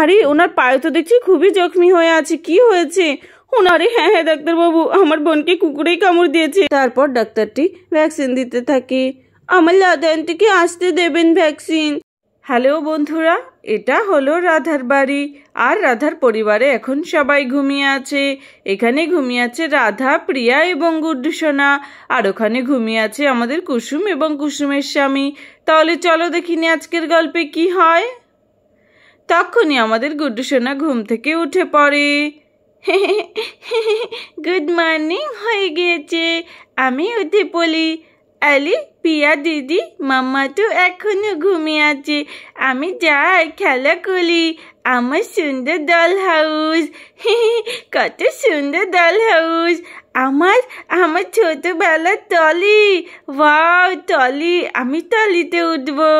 আরে ওনার পায়ে তো দেখছি খুবই জখমি হয়ে আছে কি হয়েছে ওনারে হ্যাঁ হ্যাঁ ডাক্তারবাবু আমার বোনকে কুকুরেই কামড় দিয়েছে তারপর ডাক্তারটি ভ্যাকসিন দিতে থাকে আমার লাদায়ন্তীকে আসতে দেবেন ভ্যাকসিন হ্যালো বন্ধুরা এটা হলো রাধার বাড়ি আর রাধার পরিবারে এখন সবাই ঘুমিয়ে আছে এখানে ঘুমিয়ে আছে রাধা প্রিয়া এবং গুড্ডুসোনা আর ওখানে ঘুমিয়ে আছে আমাদের কুসুম এবং কুসুমের স্বামী তাহলে চলো দেখিনি আজকের গল্পে কি হয় তখনই আমাদের গুড্ডু সোনা ঘুম থেকে উঠে পড়ে গুড মর্নিং হয়ে গিয়েছে আমি উঠে পড়ি আলি পিয়া দিদি মাম্মা তো এখনো ঘুমিয়ে আছে আমি যাই খেলা করি আমার সুন্দর দল হাউস কত সুন্দর দল হাউস আমার আমার ছোটবেলার টলি ওয়াও টলি আমি টলিতে উঠবো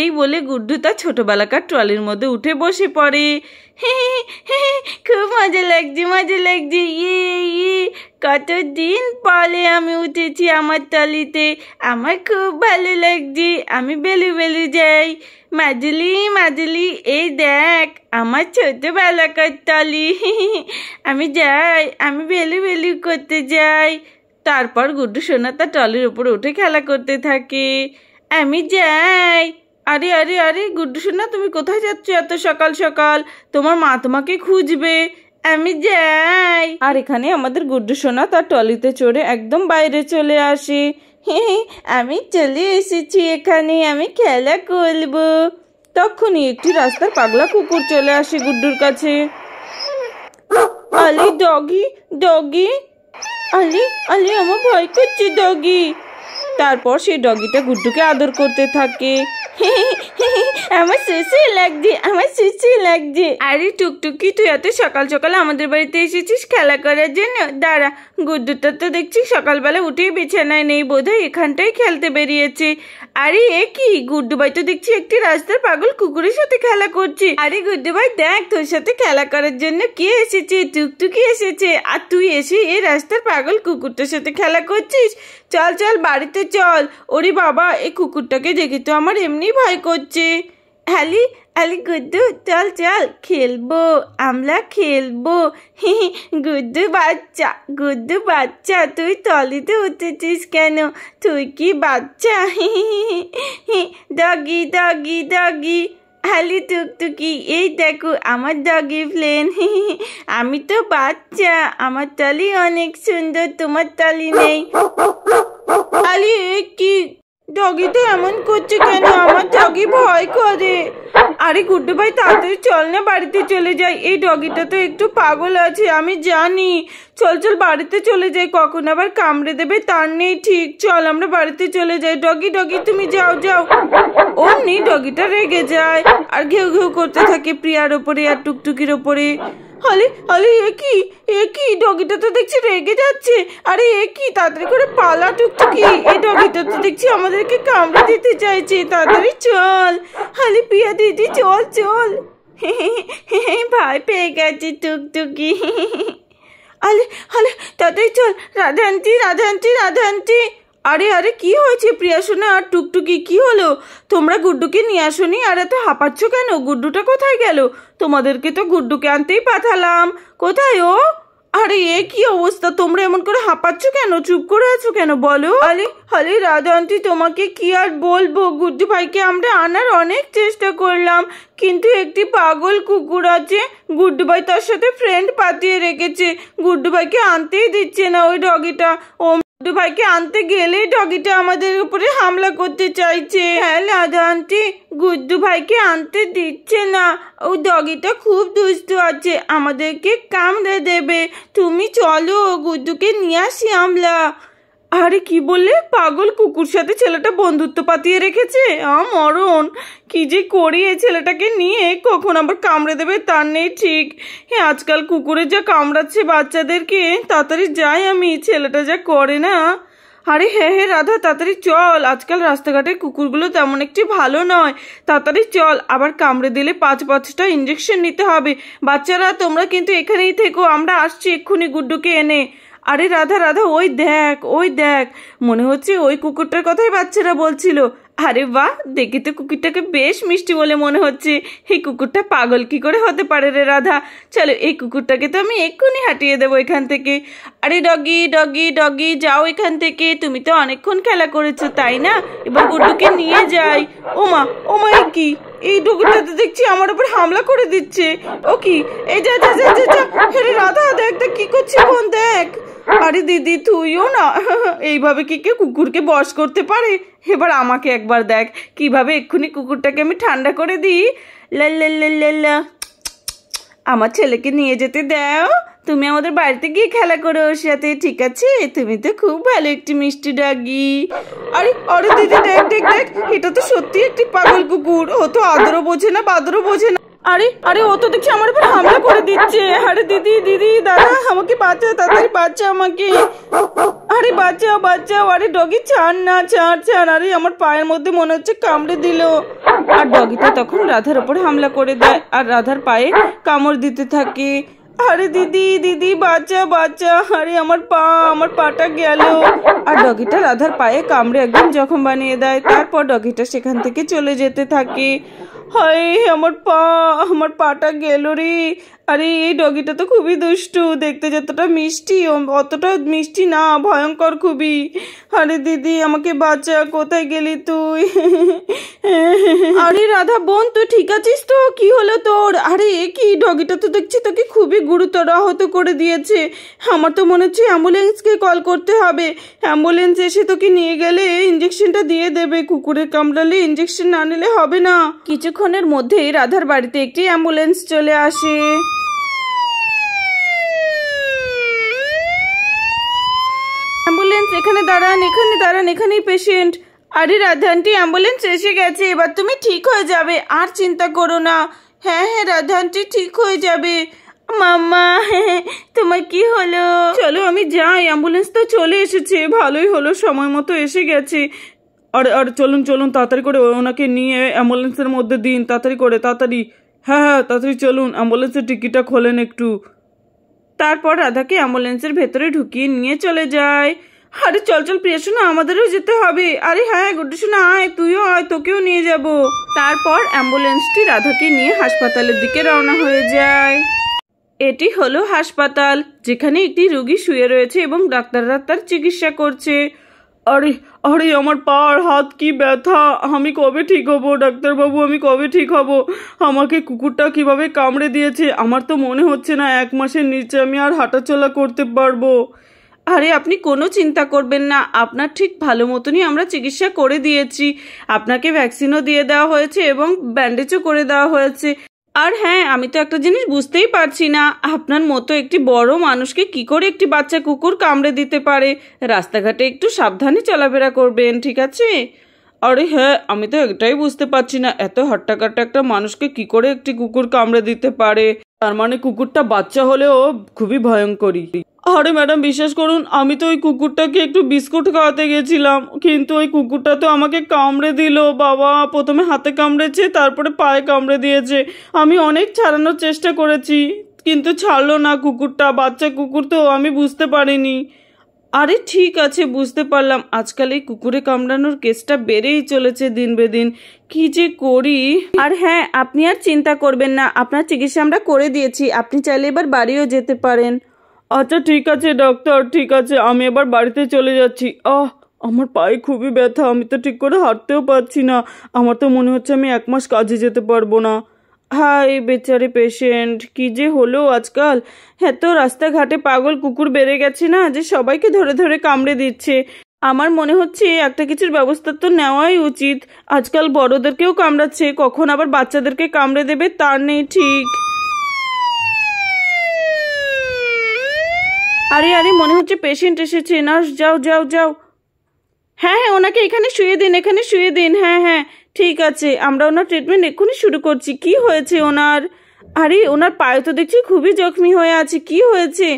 এই বলে গুড্ডু তার ছোটোবেলাকার ট্রলির মধ্যে উঠে বসে পড়ে খুব মজা লাগছে মজা লাগছে ইয়ে ইয়ে দিন পরে আমি উঠেছি আমার টলিতে আমার খুব ভালো লাগছে আমি বেলু বেলু যাই মাজলি মাজলি এই দেখ আমার ছোটোবেলাকার টলি আমি যাই আমি বেলু বেলু করতে যাই তারপর গুড্ডু সোনা তার টলির উপরে উঠে খেলা করতে থাকে আমি যাই আরে আরে আরে গুড্ডু সোনা তুমি কোথায় যাচ্ছ এত সকাল সকাল তোমার মা তোমাকে খুঁজবে আমি যাই আর এখানে আমাদের গুড্ডু সোনা তার টলিতে চড়ে একদম বাইরে চলে আসে আমি চলে এসেছি এখানে আমি খেলা করবো তখনই একটি রাস্তার পাগলা কুকুর চলে আসে গুড্ডুর কাছে আলি ডগি ডগি আলি আলি আমার ভয় করছে ডগি তারপর সেই ডগিটা গুড্ডুকে আদর করতে থাকে আমার সুসু লাগছে আমার সুসু লাগছে আরে টুকটুকি তুই এত সকাল সকাল আমাদের বাড়িতে এসেছিস খেলা করার জন্য দাঁড়া গুড্ডুটা তো দেখছি সকালবেলা উঠেই বিছানায় নেই বোধহয় এখানটাই খেলতে বেরিয়েছে আরে এ কি গুড্ডু ভাই তো দেখছি একটি রাস্তার পাগল কুকুরের সাথে খেলা করছে আরে গুড্ডু ভাই দেখ তোর সাথে খেলা করার জন্য কে এসেছে টুকটুকি এসেছে আর তুই এসে এ রাস্তার পাগল কুকুরটার সাথে খেলা করছিস চল চল বাড়িতে চল ওরে বাবা এই কুকুরটাকে দেখে তো আমার এমনি ভয় করছে হ্যালি আলি গুড্ডু চল চল খেলবো আমরা খেলবো গুড্ডু বাচ্চা গুড্ডু বাচ্চা তুই তলিতে উঠেছিস কেন তুই কি বাচ্চা ডগি ডগি ডগি আলি টুকটুকি এই দেখো আমার ডগি প্লেন আমি তো বাচ্চা আমার তালি অনেক সুন্দর তোমার তালি নেই আলি কি ডগি তো এমন করছে কেন আমার ডগি ভয় করে আরে গুড্ডু ভাই তাড়াতাড়ি চল না বাড়িতে চলে যাই এই ডগিটা তো একটু পাগল আছে আমি জানি চল চল বাড়িতে চলে যাই কখন আবার কামড়ে দেবে তার নেই ঠিক চল আমরা বাড়িতে চলে যাই ডগি ডগি তুমি যাও যাও অমনি ডগিটা রেগে যায় আর ঘেউ ঘেউ করতে থাকে প্রিয়ার ওপরে আর টুকটুকির ওপরে আরে আরে এ কি এ কি ডগিটা তো দেখছি রেগে যাচ্ছে আরে এ কি তাড়াতাড়ি করে পালা টুকটুকি এই ডগিটা তো দেখছি আমাদেরকে কামড়ে দিতে চাইছে তাড়াতাড়ি চল আরে প্রিয়া দিদি চল চল ভয় পেয়ে গেছে টুকটুকি আলে আলে তাড়াতাড়ি চল রাধান্তি রাধান্তি রাধান্তি আরে আরে কি হয়েছে প্রিয়া আর টুকটুকি কি হলো তোমরা গুড্ডুকে নিয়ে আসনি আর এত হাঁপাচ্ছ কেন গুড্ডুটা কোথায় গেল তোমাদেরকে তো গুড্ডুকে আনতেই পাঠালাম কোথায় ও আরে এ কি অবস্থা তোমরা এমন করে হাঁপাচ্ছ কেন চুপ করে আছো কেন বলো আরে আরে রাধা আন্টি তোমাকে কি আর বলবো গুড্ডু ভাইকে আমরা আনার অনেক চেষ্টা করলাম কিন্তু একটি পাগল কুকুর আছে গুড্ডু ভাই তার সাথে ফ্রেন্ড পাতিয়ে রেখেছে গুড্ডু ভাইকে আনতেই দিচ্ছে না ওই ডগিটা ও ছোট্ট ভাইকে আনতে গেলেই ডগিটা আমাদের উপরে হামলা করতে চাইছে হ্যাঁ লাদা আন্টি গুড্ডু ভাইকে আনতে দিচ্ছে না ও ডগিটা খুব দুষ্ট আছে আমাদেরকে কামড়ে দেবে তুমি চলো গুড্ডুকে নিয়ে আসি আমরা আরে কি বললে পাগল কুকুর সাথে ছেলেটা বন্ধুত্ব পাতিয়ে রেখেছে আমরণ কি যে করি এই ছেলেটাকে নিয়ে কখন আবার কামড়ে দেবে তার নেই ঠিক হ্যাঁ আজকাল কুকুরে যা কামড়াচ্ছে বাচ্চাদেরকে তাড়াতাড়ি যাই আমি ছেলেটা যা করে না আরে হ্যাঁ হ্যাঁ রাধা তাড়াতাড়ি চল আজকাল রাস্তাঘাটের কুকুরগুলো তেমন একটি ভালো নয় তাড়াতাড়ি চল আবার কামড়ে দিলে পাঁচ পাঁচটা ইঞ্জেকশন নিতে হবে বাচ্চারা তোমরা কিন্তু এখানেই থেকো আমরা আসছি এক্ষুনি গুড্ডুকে এনে আরে রাধা রাধা ওই দেখ ওই দেখ মনে হচ্ছে ওই কুকুরটার কথাই বাচ্চারা বলছিল আরে বাহ দেখি তো কুকুরটাকে বেশ মিষ্টি বলে মনে হচ্ছে এই কুকুরটা পাগল কি করে হতে পারে রে রাধা চলো এই কুকুরটাকে তো আমি এক্ষুনি হাঁটিয়ে দেবো এখান থেকে আরে ডগি ডগি ডগি যাও এখান থেকে তুমি তো অনেকক্ষণ খেলা করেছো তাই না এবার কুকুরটাকে নিয়ে যাই ওমা ওমা এই কি এই ডুগুরটা তো দেখছি আমার উপর হামলা করে দিচ্ছে ও কি এই যা যা যা যা রাধা দেখ দেখ কি করছি বোন দেখ আরে দিদি তুইও না এইভাবে কি কে কুকুরকে বস করতে পারে এবার আমাকে একবার দেখ কিভাবে এক্ষুনি কুকুরটাকে আমি ঠান্ডা করে দিই আমার ছেলেকে নিয়ে যেতে দাও তুমি আমাদের বাড়িতে গিয়ে খেলা করো ওর সাথে ঠিক আছে তুমি তো খুব ভালো একটি মিষ্টি ডাগি আরে আরে দিদি দেখ দেখ দেখ এটা তো সত্যি একটি পাগল কুকুর ও তো আদরও বোঝে না বাদরও বোঝে না আরে আরে ও তো দেখছি আমার উপর হামলা করে দিচ্ছে আরে দিদি দিদি দাদা আমাকে বাঁচাও তাড়াতাড়ি আমাকে আরে বাঁচাও বাঁচাও আরে ডগি ছাড় না ছাড় ছাড় আরে আমার পায়ের মধ্যে মনে হচ্ছে কামড়ে দিল আর তখন রাধার ওপর হামলা করে দেয় আর রাধার পায়ে কামড় দিতে থাকে আরে দিদি দিদি বাচ্চা বাচ্চা আরে আমার পা আমার পাটা গেল আর ডগিটা রাধার পায়ে কামড়ে একদম জখম বানিয়ে দেয় তারপর ডগিটা সেখান থেকে চলে যেতে থাকে হাই আমার পা আমার পাটা গেল রে আরে এই ডগিটা তো খুবই দুষ্টু দেখতে যতটা মিষ্টি অতটা মিষ্টি না ভয়ঙ্কর খুবই আরে দিদি আমাকে বাঁচা কোথায় গেলি তুই আরে রাধা বোন তুই ঠিক আছিস তো কি হলো তোর আরে কি ডগিটা তো দেখছি তোকে খুবই গুরুতর আহত করে দিয়েছে আমার তো মনে হচ্ছে অ্যাম্বুলেন্সকে কল করতে হবে অ্যাম্বুলেন্স এসে তোকে নিয়ে গেলে ইঞ্জেকশনটা দিয়ে দেবে কুকুরের কামড়ালে ইঞ্জেকশন না নিলে হবে না কিছুক্ষণের মধ্যেই রাধার বাড়িতে একটি অ্যাম্বুলেন্স চলে আসে এখানে দাঁড়ান এখানে দাঁড়ান এখানেই পেশেন্ট আরে রাধানটি অ্যাম্বুলেন্স এসে গেছে এবার তুমি ঠিক হয়ে যাবে আর চিন্তা করো না হ্যাঁ হ্যাঁ রাধানটি ঠিক হয়ে যাবে মাম্মা তোমার কি হলো চলো আমি যাই অ্যাম্বুলেন্স তো চলে এসেছে ভালোই হলো সময় মতো এসে গেছে আর আর চলুন চলুন তাড়াতাড়ি করে ওনাকে নিয়ে অ্যাম্বুলেন্সের মধ্যে দিন তাড়াতাড়ি করে তাড়াতাড়ি হ্যাঁ হ্যাঁ তাড়াতাড়ি চলুন অ্যাম্বুলেন্সের টিকিটটা খোলেন একটু তারপর রাধাকে অ্যাম্বুলেন্সের ভেতরে ঢুকিয়ে নিয়ে চলে যায় আরে চল চল প্রিয়া শোনা আমাদেরও যেতে হবে আরে হ্যাঁ গুড্ডু শোনা আয় তুইও আয় তোকেও নিয়ে যাব তারপর অ্যাম্বুলেন্সটি রাধাকে নিয়ে হাসপাতালের দিকে রওনা হয়ে যায় এটি হলো হাসপাতাল যেখানে একটি রুগী শুয়ে রয়েছে এবং ডাক্তাররা তার চিকিৎসা করছে আরে আরে আমার পা আর হাত কি ব্যথা আমি কবে ঠিক হব ডাক্তারবাবু আমি কবে ঠিক হব আমাকে কুকুরটা কিভাবে কামড়ে দিয়েছে আমার তো মনে হচ্ছে না এক মাসের নিচে আমি আর হাঁটাচলা করতে পারবো আরে আপনি কোনো চিন্তা করবেন না আপনার ঠিক ভালো মতনই আমরা চিকিৎসা করে দিয়েছি আপনাকে ভ্যাকসিনও দিয়ে দেওয়া হয়েছে এবং ব্যান্ডেজও করে দেওয়া হয়েছে আর হ্যাঁ আমি তো একটা জিনিস বুঝতেই পারছি না আপনার মতো একটি বড় মানুষকে কি করে একটি বাচ্চা কুকুর কামড়ে দিতে পারে রাস্তাঘাটে একটু সাবধানে চলাফেরা করবেন ঠিক আছে আরে হ্যাঁ আমি তো এটাই বুঝতে পারছি না এত হট্টাকাট্টা একটা মানুষকে কি করে একটি কুকুর কামড়ে দিতে পারে তার মানে কুকুরটা বাচ্চা হলেও খুবই ভয়ঙ্করী আরে ম্যাডাম বিশ্বাস করুন আমি তো ওই কুকুরটাকে একটু বিস্কুট খাওয়াতে গেছিলাম কিন্তু ওই কুকুরটা তো আমাকে কামড়ে দিল বাবা প্রথমে হাতে কামড়েছে তারপরে পায়ে কামড়ে দিয়েছে আমি অনেক ছাড়ানোর চেষ্টা করেছি কিন্তু ছাড়লো না কুকুরটা বাচ্চা কুকুর তো আমি বুঝতে পারিনি আরে ঠিক আছে বুঝতে পারলাম আজকাল এই কুকুরে কামড়ানোর কেসটা বেড়েই চলেছে দিন বে দিন কি যে করি আর হ্যাঁ আপনি আর চিন্তা করবেন না আপনার চিকিৎসা আমরা করে দিয়েছি আপনি চাইলে এবার বাড়িও যেতে পারেন আচ্ছা ঠিক আছে ডাক্তার ঠিক আছে আমি এবার বাড়িতে চলে যাচ্ছি আহ আমার পায়ে খুবই ব্যথা আমি তো ঠিক করে হাঁটতেও পারছি না আমার তো মনে হচ্ছে আমি এক মাস কাজে যেতে পারবো না হাই বেচারে পেশেন্ট কি যে হলো আজকাল হ্যাঁ তো রাস্তাঘাটে পাগল কুকুর বেড়ে গেছে না যে সবাইকে ধরে ধরে কামড়ে দিচ্ছে আমার মনে হচ্ছে একটা কিছুর ব্যবস্থা তো নেওয়াই উচিত আজকাল বড়দেরকেও কামড়াচ্ছে কখন আবার বাচ্চাদেরকে কামড়ে দেবে তার নেই ঠিক আরে আরে মনে হচ্ছে পেশেন্ট এসেছে নার্স যাও যাও যাও হ্যাঁ হ্যাঁ ওনাকে এখানে শুয়ে দিন এখানে শুয়ে দিন হ্যাঁ হ্যাঁ ঠিক আছে আমরা ওনার ট্রিটমেন্ট এক্ষুনি শুরু করছি কি হয়েছে ওনার আরে ওনার পায়ে তো দেখছি খুবই জখমি হয়ে আছে কি হয়েছে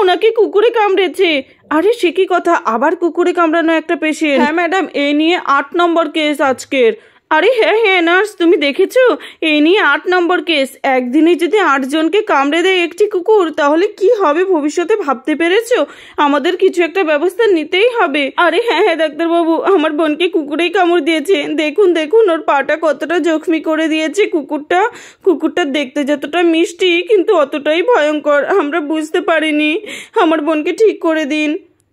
ওনাকে কুকুরে কামড়েছে আরে সে কি কথা আবার কুকুরে কামড়ানো একটা পেশেন্ট হ্যাঁ ম্যাডাম এ নিয়ে আট নম্বর কেস আজকের আরে হ্যাঁ হ্যাঁ নার্স তুমি দেখেছো এ নিয়ে আট নম্বর কেস একদিনে যদি আটজনকে কামড়ে দেয় একটি কুকুর তাহলে কি হবে ভবিষ্যতে ভাবতে পেরেছো আমাদের কিছু একটা ব্যবস্থা নিতেই হবে আরে হ্যাঁ হ্যাঁ ডাক্তারবাবু আমার বোনকে কুকুরেই কামড় দিয়েছে দেখুন দেখুন ওর পাটা কতটা জখমি করে দিয়েছে কুকুরটা কুকুরটা দেখতে যতটা মিষ্টি কিন্তু অতটাই ভয়ঙ্কর আমরা বুঝতে পারিনি আমার বোনকে ঠিক করে দিন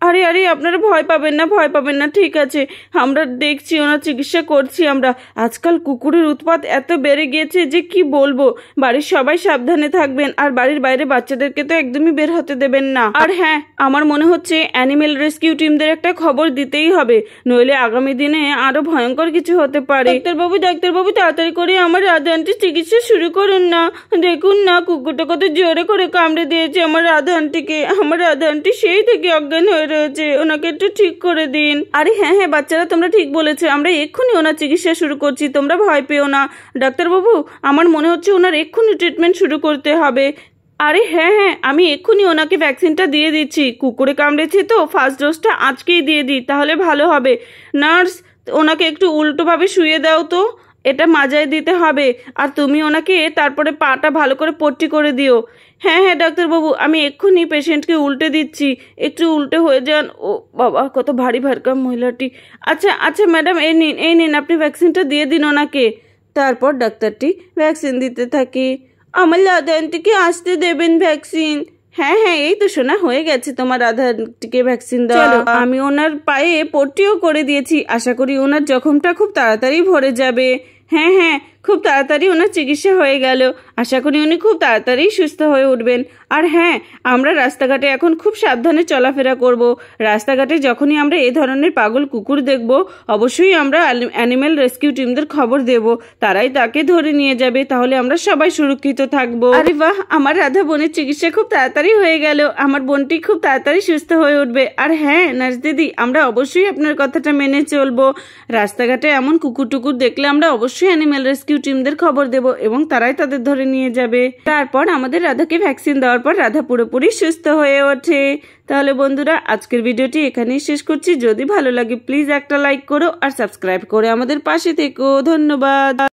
আরে আরে আপনারা ভয় পাবেন না ভয় পাবেন না ঠিক আছে আমরা দেখছি ওনার চিকিৎসা করছি আমরা আজকাল কুকুরের উৎপাত এত বেড়ে গিয়েছে যে কি বলবো বাড়ির সবাই সাবধানে থাকবেন আর বাড়ির বাইরে বাচ্চাদেরকে তো একদমই বের হতে দেবেন না আর হ্যাঁ আমার মনে হচ্ছে অ্যানিমেল রেস্কিউ টিমদের একটা খবর দিতেই হবে নইলে আগামী দিনে আরো ভয়ঙ্কর কিছু হতে পারে ডাক্তারবাবু ডাক্তারবাবু তাড়াতাড়ি করে আমার রাধা চিকিৎসা শুরু করুন না দেখুন না কুকুরটা কত জোরে করে কামড়ে দিয়েছে আমার রাধা আমার রাধা সেই থেকে অজ্ঞান হয়ে রয়েছে ওনাকে একটু ঠিক করে দিন আরে হ্যাঁ হ্যাঁ বাচ্চারা তোমরা ঠিক বলেছো আমরা এক্ষুনি ওনার চিকিৎসা শুরু করছি তোমরা ভয় পেও না ডাক্তারবাবু আমার মনে হচ্ছে ওনার এক্ষুনি ট্রিটমেন্ট শুরু করতে হবে আরে হ্যাঁ হ্যাঁ আমি এক্ষুনি ওনাকে ভ্যাকসিনটা দিয়ে দিচ্ছি কুকুরে কামড়েছে তো ফার্স্ট ডোজটা আজকেই দিয়ে দিই তাহলে ভালো হবে নার্স ওনাকে একটু উল্টোভাবে শুয়ে দাও তো এটা মাজায় দিতে হবে আর তুমি ওনাকে তারপরে পাটা ভালো করে পট্টি করে দিও হ্যাঁ হ্যাঁ ডাক্তারবাবু আমি এক্ষুনি পেশেন্টকে উল্টে দিচ্ছি একটু উল্টে হয়ে যান ও বাবা কত ভারী ভারকাম মহিলাটি আচ্ছা আচ্ছা ম্যাডাম এই নিন এই নিন আপনি ভ্যাকসিনটা দিয়ে দিন ওনাকে তারপর ডাক্তারটি ভ্যাকসিন দিতে থাকে আমার রাধায়নটিকে আসতে দেবেন ভ্যাকসিন হ্যাঁ হ্যাঁ এই তো শোনা হয়ে গেছে তোমার রাধাটিকে ভ্যাকসিন দেওয়া আমি ওনার পায়ে পট্টিও করে দিয়েছি আশা করি ওনার জখমটা খুব তাড়াতাড়ি ভরে যাবে হ্যাঁ হ্যাঁ খুব তাড়াতাড়ি ওনার চিকিৎসা হয়ে গেল আশা করি উনি খুব তাড়াতাড়ি সুস্থ হয়ে উঠবেন আর হ্যাঁ আমরা রাস্তাঘাটে এখন খুব সাবধানে চলাফেরা করব রাস্তাঘাটে যখনই আমরা এ ধরনের পাগল কুকুর দেখব অবশ্যই আমরা অ্যানিম্যাল রেস্কিউ টিমদের খবর দেব তারাই তাকে ধরে নিয়ে যাবে তাহলে আমরা সবাই সুরক্ষিত থাকবো আরে বাহ আমার রাধা বোনের চিকিৎসা খুব তাড়াতাড়ি হয়ে গেল আমার বোনটি খুব তাড়াতাড়ি সুস্থ হয়ে উঠবে আর হ্যাঁ নার্স দিদি আমরা অবশ্যই আপনার কথাটা মেনে চলবো রাস্তাঘাটে এমন কুকুর টুকুর দেখলে আমরা অবশ্যই অ্যানিম্যাল রেস্কিউ রেস্কিউ টিমদের খবর দেব এবং তারাই তাদের ধরে নিয়ে যাবে তারপর আমাদের রাধাকে ভ্যাকসিন দেওয়ার পর রাধা পুরোপুরি সুস্থ হয়ে ওঠে তাহলে বন্ধুরা আজকের ভিডিওটি এখানেই শেষ করছি যদি ভালো লাগে প্লিজ একটা লাইক করো আর সাবস্ক্রাইব করে আমাদের পাশে থেকো ধন্যবাদ